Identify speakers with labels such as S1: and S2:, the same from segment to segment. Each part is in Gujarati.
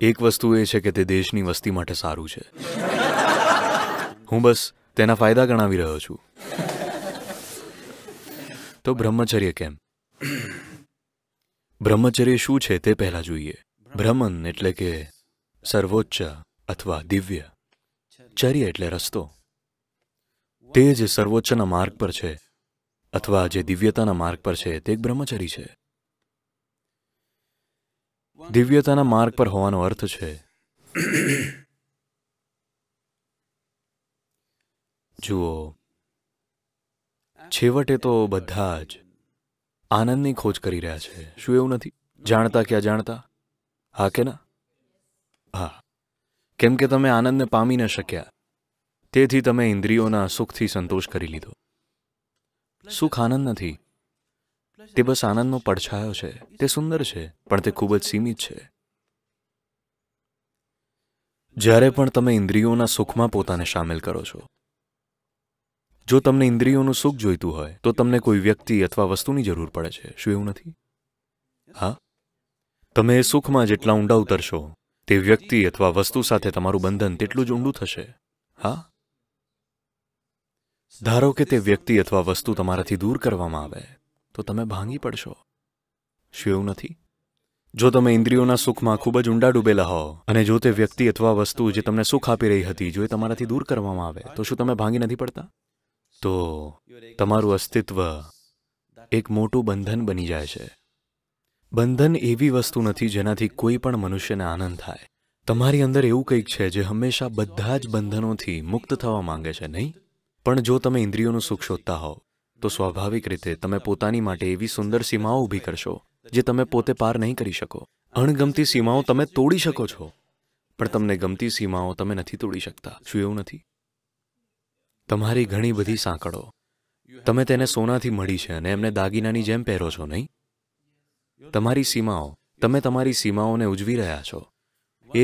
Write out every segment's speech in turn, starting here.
S1: એક વસ્તુ એ છે કે તે દેશની વસ્તી માટે સારું છે હું બસ તેના ફાયદા ગણાવી રહ્યો છું તો બ્રહ્મચર્ય કેમ બ્રહ્મચર્ય શું છે તે પહેલા જોઈએ ભ્રમણ એટલે કે સર્વોચ્ચ અથવા દિવ્ય ચર્ય એટલે રસ્તો તે જે સર્વોચ્ચના માર્ગ પર છે અથવા જે દિવ્યતાના માર્ગ પર છે તે એક બ્રહ્મચરી છે દિવ્યતાના માર્ગ પર હોવાનો અર્થ છે જુઓ છેવટે તો બધા જ આનંદની ખોજ કરી રહ્યા છે શું એવું નથી જાણતા કે અજાણતા હા કે ના હા કેમ કે તમે આનંદને પામી ન શક્યા તેથી તમે ઇન્દ્રિયોના સુખથી સંતોષ કરી લીધો સુખ આનંદ નથી તે બસ આનંદનો પડછાયો છે તે સુંદર છે પણ તે ખૂબ જ સીમિત છે જ્યારે પણ તમે ઇન્દ્રિયોના સુખમાં પોતાને સામેલ કરો છો જો તમને ઇન્દ્રિયોનું સુખ જોઈતું હોય તો તમને કોઈ વ્યક્તિ અથવા વસ્તુની જરૂર પડે છે શું એવું નથી હા તમે એ સુખમાં જેટલા ઊંડા ઉતરશો તે વ્યક્તિ અથવા વસ્તુ સાથે તમારું બંધન તેટલું જ ઊંડું થશે હા ધારો કે તે વ્યક્તિ અથવા વસ્તુ તમારાથી દૂર કરવામાં આવે તો તમે ભાંગી પડશો શું એવું નથી જો તમે ઇન્દ્રિયોના સુખમાં ખૂબ જ ઊંડા ડૂબેલા હો અને જો તે વ્યક્તિ અથવા વસ્તુ જે તમને સુખ આપી રહી હતી જો એ તમારાથી દૂર કરવામાં આવે તો શું તમે ભાંગી નથી પડતા તો તમારું અસ્તિત્વ એક મોટું બંધન બની જાય છે બંધન એવી વસ્તુ નથી જેનાથી કોઈ પણ મનુષ્યને આનંદ થાય તમારી અંદર એવું કંઈક છે જે હંમેશા બધા જ બંધનોથી મુક્ત થવા માંગે છે નહીં પણ જો તમે ઇન્દ્રિયોનું સુખ શોધતા હોવ તો સ્વાભાવિક રીતે તમે પોતાની માટે એવી સુંદર સીમાઓ ઊભી કરશો જે તમે પોતે પાર નહીં કરી શકો અણગમતી સીમાઓ તમે તોડી શકો છો પણ તમને ગમતી સીમાઓ તમે નથી તોડી શકતા શું એવું નથી તમારી ઘણી બધી સાંકળો તમે તેને સોનાથી મળી છે અને એમને દાગીનાની જેમ પહેરો છો નહીં તમારી સીમાઓ તમે તમારી સીમાઓને ઉજવી રહ્યા છો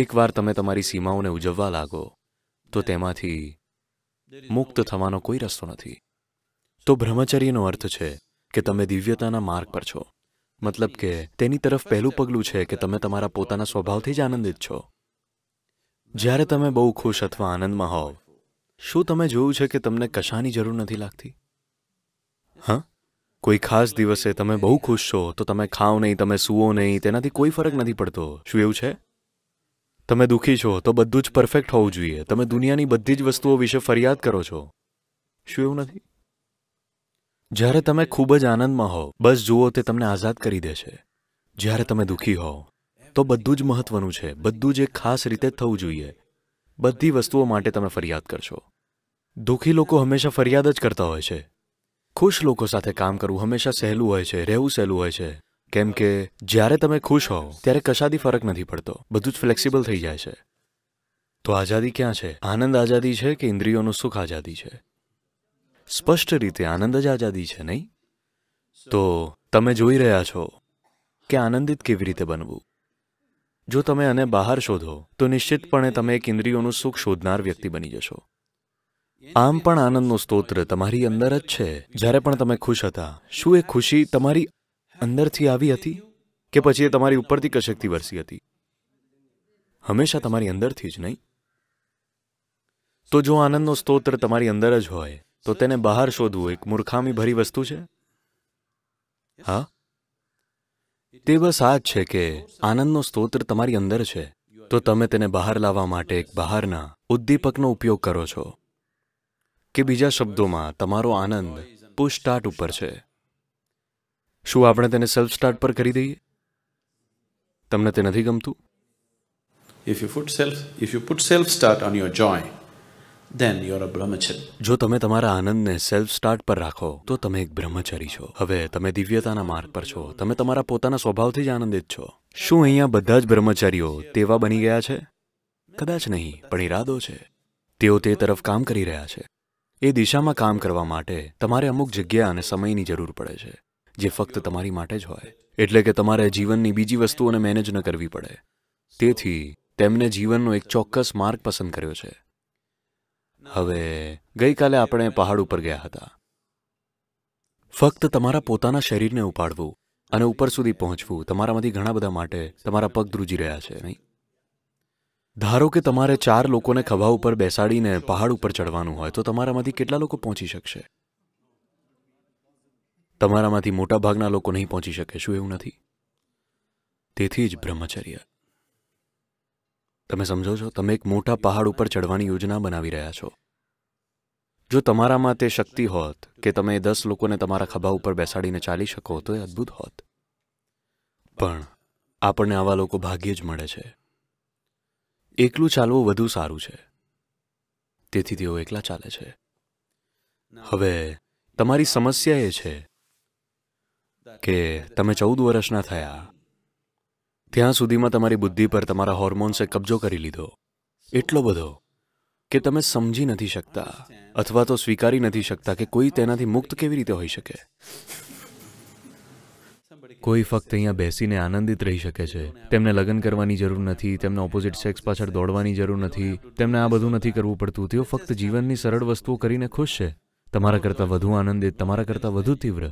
S1: એકવાર તમે તમારી સીમાઓને ઉજવવા લાગો તો તેમાંથી મુક્ત થવાનો કોઈ રસ્તો નથી તો બ્રહ્મચર્યનો અર્થ છે કે તમે દિવ્યતાના માર્ગ પર છો મતલબ કે તેની તરફ પહેલું પગલું છે કે તમે તમારા પોતાના સ્વભાવથી જ આનંદિત છો જ્યારે તમે બહુ ખુશ અથવા આનંદમાં હોવ શું તમે જોયું છે કે તમને કશાની જરૂર નથી લાગતી હા કોઈ ખાસ દિવસે તમે બહુ ખુશ છો તો તમે ખાઓ નહીં તમે સૂઓ નહીં તેનાથી કોઈ ફરક નથી પડતો શું એવું છે તમે દુઃખી છો તો બધું જ પરફેક્ટ હોવું જોઈએ તમે દુનિયાની બધી જ વસ્તુઓ વિશે ફરિયાદ કરો છો શું એવું નથી જ્યારે તમે ખૂબ જ આનંદમાં હો બસ જુઓ તે તમને આઝાદ કરી દે છે જ્યારે તમે દુઃખી હો તો બધું જ મહત્વનું છે બધું જ એક ખાસ રીતે થવું જોઈએ બધી વસ્તુઓ માટે તમે ફરિયાદ કરશો દુઃખી લોકો હંમેશા ફરિયાદ જ કરતા હોય છે ખુશ લોકો સાથે કામ કરવું હંમેશા સહેલું હોય છે રહેવું સહેલું હોય છે કેમ કે જ્યારે તમે ખુશ હો ત્યારે કશાથી ફરક નથી પડતો બધું જ ફ્લેક્સિબલ થઈ જાય છે તો આઝાદી ક્યાં છે આનંદ આઝાદી છે કે ઇન્દ્રિયોનું સુખ આઝાદી છે સ્પષ્ટ રીતે આનંદ જ આઝાદી છે નહીં તો તમે જોઈ રહ્યા છો કે આનંદિત કેવી રીતે બનવું જો તમે આને બહાર શોધો તો નિશ્ચિતપણે તમે એક ઇન્દ્રિયોનું સુખ શોધનાર વ્યક્તિ બની જશો આમ પણ આનંદનો સ્તોત્ર તમારી અંદર જ છે જ્યારે પણ તમે ખુશ હતા શું એ ખુશી તમારી અંદરથી આવી હતી કે પછી એ તમારી ઉપરથી કશકથી વરસી હતી હંમેશા તમારી અંદરથી જ નહીં તો જો આનંદનો સ્તોત્ર તમારી અંદર જ હોય તો તેને બહાર શોધવું એક મૂર્ખામી ભરી વસ્તુ છે હા તે બસ આ જ છે કે આનંદનો સ્તોત્ર તમારી અંદર છે તો તમે તેને બહાર લાવવા માટે એક બહારના ઉદ્દીપકનો ઉપયોગ કરો છો કે બીજા શબ્દોમાં તમારો આનંદ પુશ સ્ટાર્ટ ઉપર છે શું આપણે તેને સેલ્ફ સ્ટાર્ટ પર કરી દઈએ તમને તે નથી ગમતું if you put self, if you put self start on your joy, then you're a brahmachari. જો તમે તમારા આનંદને સેલ્ફ સ્ટાર્ટ પર રાખો તો તમે એક બ્રહ્મચારી છો હવે તમે દિવ્યતાના માર્ગ પર છો તમે તમારા પોતાના સ્વભાવથી જ આનંદિત છો શું અહીંયા બધા જ બ્રહ્મચારીઓ તેવા બની ગયા છે કદાચ નહીં પણ ઈરાદો છે તેઓ તે તરફ કામ કરી રહ્યા છે એ દિશામાં કામ કરવા માટે તમારે અમુક જગ્યા અને સમયની જરૂર પડે છે જે ફક્ત તમારી માટે જ હોય એટલે કે તમારે જીવનની બીજી વસ્તુઓને મેનેજ ન કરવી પડે તેથી તેમને જીવનનો એક ચોક્કસ માર્ગ પસંદ કર્યો છે હવે ગઈકાલે આપણે પહાડ ઉપર ગયા હતા ફક્ત તમારા પોતાના શરીરને ઉપાડવું અને ઉપર સુધી પહોંચવું તમારામાંથી ઘણા બધા માટે તમારા પગ ધ્રુજી રહ્યા છે નહીં ધારો કે તમારે ચાર લોકોને ખભા ઉપર બેસાડીને પહાડ ઉપર ચડવાનું હોય તો તમારામાંથી કેટલા લોકો પહોંચી શકશે તમારામાંથી મોટાભાગના લોકો નહીં પહોંચી શકે શું એવું નથી તેથી જ બ્રહ્મચર્ય તમે સમજો છો તમે એક મોટા પહાડ ઉપર ચડવાની યોજના બનાવી રહ્યા છો જો તમારામાં તે શક્તિ હોત કે તમે દસ લોકોને તમારા ખભા ઉપર બેસાડીને ચાલી શકો તો એ અદ્ભુત હોત પણ આપણને આવા લોકો ભાગ્યે જ મળે છે એકલું ચાલવું વધુ સારું છે તેથી તેઓ એકલા ચાલે છે હવે તમારી સમસ્યા એ છે કે તમે ચૌદ વર્ષના થયા ત્યાં સુધીમાં તમારી બુદ્ધિ પર તમારા હોર્મોન્સે કબજો કરી લીધો એટલો બધો કે તમે સમજી નથી શકતા અથવા તો સ્વીકારી નથી શકતા કે કોઈ તેનાથી મુક્ત કેવી રીતે હોઈ શકે કોઈ ફક્ત અહીંયા બેસીને આનંદિત રહી શકે છે તેમને લગ્ન કરવાની જરૂર નથી તેમને ઓપોઝિટ સેક્સ પાછળ દોડવાની જરૂર નથી તેમને આ બધું નથી કરવું પડતું તેઓ ફક્ત જીવનની સરળ વસ્તુઓ કરીને ખુશ છે તમારા કરતાં વધુ આનંદિત તમારા કરતાં વધુ તીવ્ર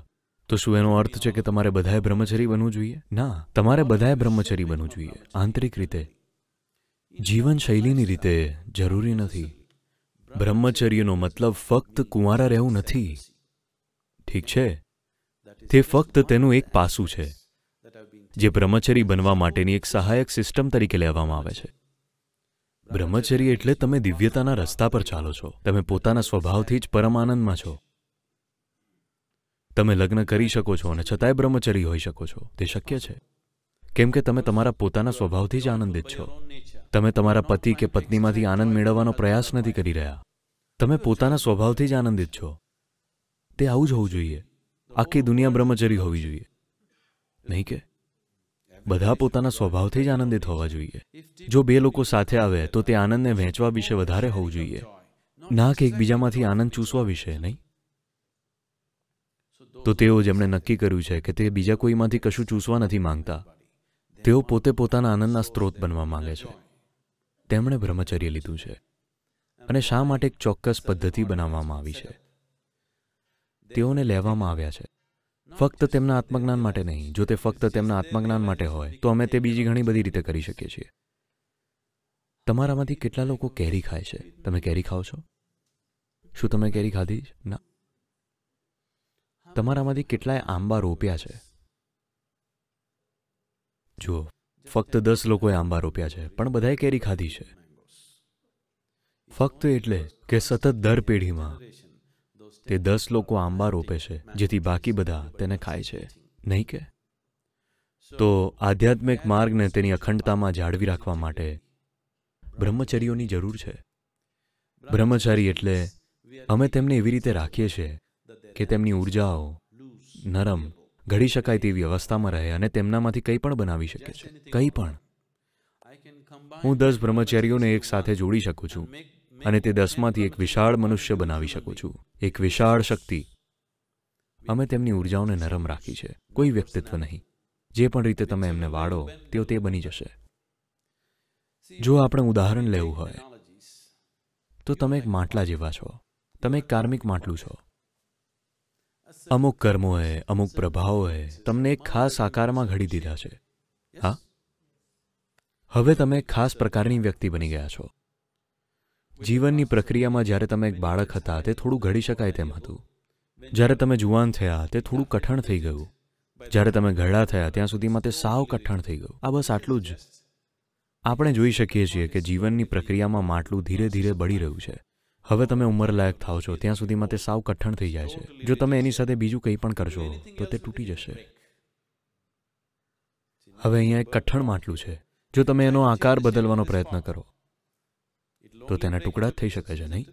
S1: તો શું એનો અર્થ છે કે તમારે બધાએ બ્રહ્મચરી બનવું જોઈએ ના તમારે બધાએ બ્રહ્મચરી બનવું જોઈએ આંતરિક રીતે જીવનશૈલીની રીતે જરૂરી નથી બ્રહ્મચર્યનો મતલબ ફક્ત કુંવારા રહેવું નથી ઠીક છે તે ફક્ત તેનું એક પાસું છે જે બ્રહ્મચરી બનવા માટેની એક સહાયક સિસ્ટમ તરીકે લેવામાં આવે છે બ્રહ્મચર્ય એટલે તમે દિવ્યતાના રસ્તા પર ચાલો છો તમે પોતાના સ્વભાવથી જ પરમાનંદમાં છો તમે લગ્ન કરી શકો છો અને છતાંય બ્રહ્મચરી હોઈ શકો છો તે શક્ય છે કેમ કે તમે તમારા પોતાના સ્વભાવથી જ આનંદિત છો તમે તમારા પતિ કે પત્નીમાંથી આનંદ મેળવવાનો પ્રયાસ નથી કરી રહ્યા તમે પોતાના સ્વભાવથી જ આનંદિત છો તે આવું જ હોવું જોઈએ આખી દુનિયા બ્રહ્મચરી હોવી જોઈએ નહીં કે બધા પોતાના સ્વભાવથી જ આનંદિત હોવા જોઈએ જો બે લોકો સાથે આવે તો તે આનંદને વહેંચવા વિશે વધારે હોવું જોઈએ ના કે એકબીજામાંથી આનંદ ચૂસવા વિશે નહીં તો તેઓ જેમણે નક્કી કર્યું છે કે તે બીજા કોઈમાંથી કશું ચૂસવા નથી માંગતા તેઓ પોતે પોતાના આનંદના સ્ત્રોત બનવા માંગે છે તેમણે બ્રહ્મચર્ય લીધું છે અને શા માટે એક ચોક્કસ પદ્ધતિ બનાવવામાં આવી છે તેઓને લેવામાં આવ્યા છે ફક્ત તેમના આત્મજ્ઞાન માટે નહીં જો તે ફક્ત તેમના આત્મજ્ઞાન માટે હોય તો અમે તે બીજી ઘણી બધી રીતે કરી શકીએ છીએ તમારામાંથી કેટલા લોકો કેરી ખાય છે તમે કેરી ખાઓ છો શું તમે કેરી ખાધી ના તમારામાંથી કેટલાય આંબા રોપ્યા છે જુઓ ફક્ત દસ લોકોએ આંબા રોપ્યા છે પણ બધાએ કેરી ખાધી છે ફક્ત એટલે કે સતત દર પેઢીમાં તે દસ લોકો આંબા રોપે છે જેથી બાકી બધા તેને ખાય છે નહીં કે તો આધ્યાત્મિક માર્ગને તેની અખંડતામાં જાળવી રાખવા માટે બ્રહ્મચર્યોની જરૂર છે બ્રહ્મચારી એટલે અમે તેમને એવી રીતે રાખીએ છીએ કે તેમની ઉર્જાઓ નરમ ઘડી શકાય તેવી અવસ્થામાં રહે અને તેમનામાંથી કંઈ પણ બનાવી શકે છે કંઈ પણ હું દસ બ્રહ્મચારીઓને એક સાથે જોડી શકું છું અને તે દસમાંથી એક વિશાળ મનુષ્ય બનાવી શકું છું એક વિશાળ શક્તિ અમે તેમની ઉર્જાઓને નરમ રાખી છે કોઈ વ્યક્તિત્વ નહીં જે પણ રીતે તમે એમને વાળો તેઓ તે બની જશે જો આપણે ઉદાહરણ લેવું હોય તો તમે એક માટલા જેવા છો તમે એક કાર્મિક માટલું છો અમુક કર્મોએ અમુક પ્રભાવોએ તમને એક ખાસ આકારમાં ઘડી દીધા છે હા હવે તમે ખાસ પ્રકારની વ્યક્તિ બની ગયા છો જીવનની પ્રક્રિયામાં જ્યારે તમે એક બાળક હતા તે થોડું ઘડી શકાય તેમ હતું જ્યારે તમે જુવાન થયા તે થોડું કઠણ થઈ ગયું જ્યારે તમે ઘરડા થયા ત્યાં સુધીમાં તે સાવ કઠણ થઈ ગયું આ બસ આટલું જ આપણે જોઈ શકીએ છીએ કે જીવનની પ્રક્રિયામાં માટલું ધીરે ધીરે બળી રહ્યું છે હવે તમે ઉંમરલાયક થાવ છો ત્યાં સુધીમાં તે સાવ કઠણ થઈ જાય છે જો તમે એની સાથે બીજું કંઈ પણ કરશો તો તે તૂટી જશે હવે અહીંયા એક કઠણ માટલું છે જો તમે એનો આકાર બદલવાનો પ્રયત્ન કરો તો તેના ટુકડા થઈ શકે છે નહીં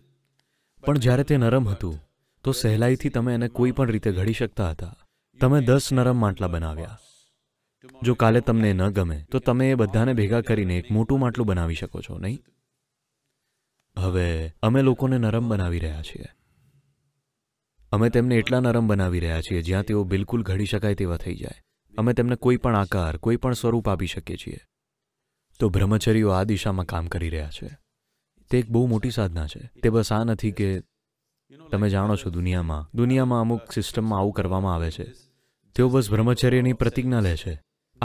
S1: પણ જ્યારે તે નરમ હતું તો સહેલાઈથી તમે એને કોઈ પણ રીતે ઘડી શકતા હતા તમે દસ નરમ માટલા બનાવ્યા જો કાલે તમને ન ગમે તો તમે એ બધાને ભેગા કરીને એક મોટું માટલું બનાવી શકો છો નહીં હવે અમે લોકોને નરમ બનાવી રહ્યા છીએ અમે તેમને એટલા નરમ બનાવી રહ્યા છીએ જ્યાં તેઓ બિલકુલ ઘડી શકાય તેવા થઈ જાય અમે તેમને કોઈ પણ આકાર કોઈ પણ સ્વરૂપ આપી શકીએ છીએ તો બ્રહ્મચરીઓ આ દિશામાં કામ કરી રહ્યા છે તે એક બહુ મોટી સાધના છે તે બસ આ નથી કે તમે જાણો છો દુનિયામાં દુનિયામાં અમુક સિસ્ટમમાં આવું કરવામાં આવે છે તેઓ બસ બ્રહ્મચર્યની પ્રતિજ્ઞા લે છે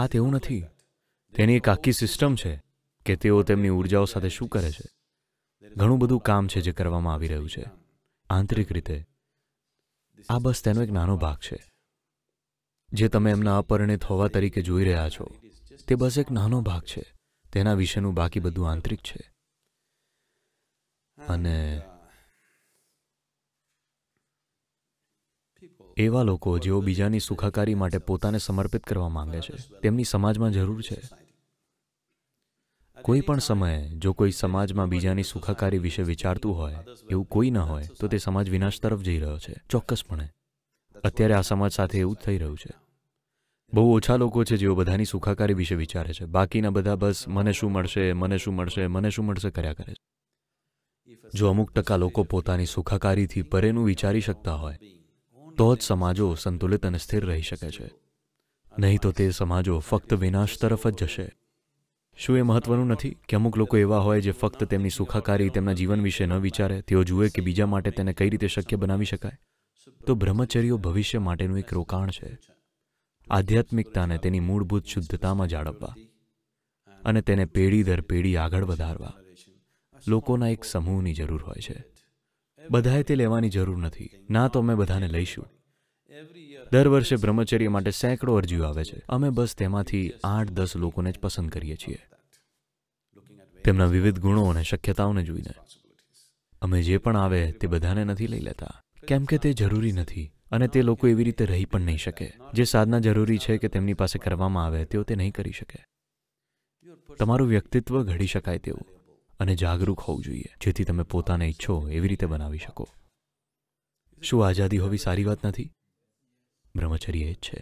S1: આ તેવું નથી તેની એક આખી સિસ્ટમ છે કે તેઓ તેમની ઉર્જાઓ સાથે શું કરે છે ઘણું બધું કામ છે જે કરવામાં આવી રહ્યું છે આંતરિક રીતે આ બસ તેનો એક નાનો ભાગ છે જે તમે એમના અપરિણિત હોવા તરીકે જોઈ રહ્યા છો તે બસ એક નાનો ભાગ છે તેના વિશેનું બાકી બધું આંતરિક છે અને એવા લોકો જેઓ બીજાની સુખાકારી માટે પોતાને સમર્પિત કરવા માંગે છે તેમની સમાજમાં જરૂર છે કોઈ પણ સમયે જો કોઈ સમાજમાં બીજાની સુખાકારી વિશે વિચારતું હોય એવું કોઈ ન હોય તો તે સમાજ વિનાશ તરફ જઈ રહ્યો છે ચોક્કસપણે અત્યારે આ સમાજ સાથે એવું જ થઈ રહ્યું છે બહુ ઓછા લોકો છે જેઓ બધાની સુખાકારી વિશે વિચારે છે બાકીના બધા બસ મને શું મળશે મને શું મળશે મને શું મળશે કર્યા કરે છે જો અમુક ટકા લોકો પોતાની સુખાકારીથી પરેનું વિચારી શકતા હોય તો જ સમાજો સંતુલિત અને સ્થિર રહી શકે છે નહીં તો તે સમાજો ફક્ત વિનાશ તરફ જ જશે શું એ મહત્વનું નથી કે અમુક લોકો એવા હોય જે ફક્ત તેમની સુખાકારી તેમના જીવન વિશે ન વિચારે તેઓ જુએ કે બીજા માટે તેને કઈ રીતે શક્ય બનાવી શકાય તો બ્રહ્મચર્યો ભવિષ્ય માટેનું એક રોકાણ છે આધ્યાત્મિકતાને તેની મૂળભૂત શુદ્ધતામાં જાળવવા અને તેને પેઢી દર પેઢી આગળ વધારવા લોકોના એક સમૂહની જરૂર હોય છે બધાએ તે લેવાની જરૂર નથી ના તો અમે બધાને લઈશું દર વર્ષે બ્રહ્મચર્ય માટે સેંકડો અરજીઓ આવે છે અમે બસ તેમાંથી આઠ દસ લોકોને જ પસંદ કરીએ છીએ તેમના વિવિધ ગુણો અને શક્યતાઓને જોઈને અમે જે પણ આવે તે બધાને નથી લઈ લેતા કેમ કે તે જરૂરી નથી અને તે લોકો એવી રીતે રહી પણ નહીં શકે જે સાધના જરૂરી છે કે તેમની પાસે કરવામાં આવે તેઓ તે નહીં કરી શકે તમારું વ્યક્તિત્વ ઘડી શકાય તેવું અને જાગરૂક હોવું જોઈએ જેથી તમે પોતાને ઈચ્છો એવી રીતે બનાવી શકો શું આઝાદી હોવી સારી વાત નથી બ્રહ્મચર્ય એ જ છે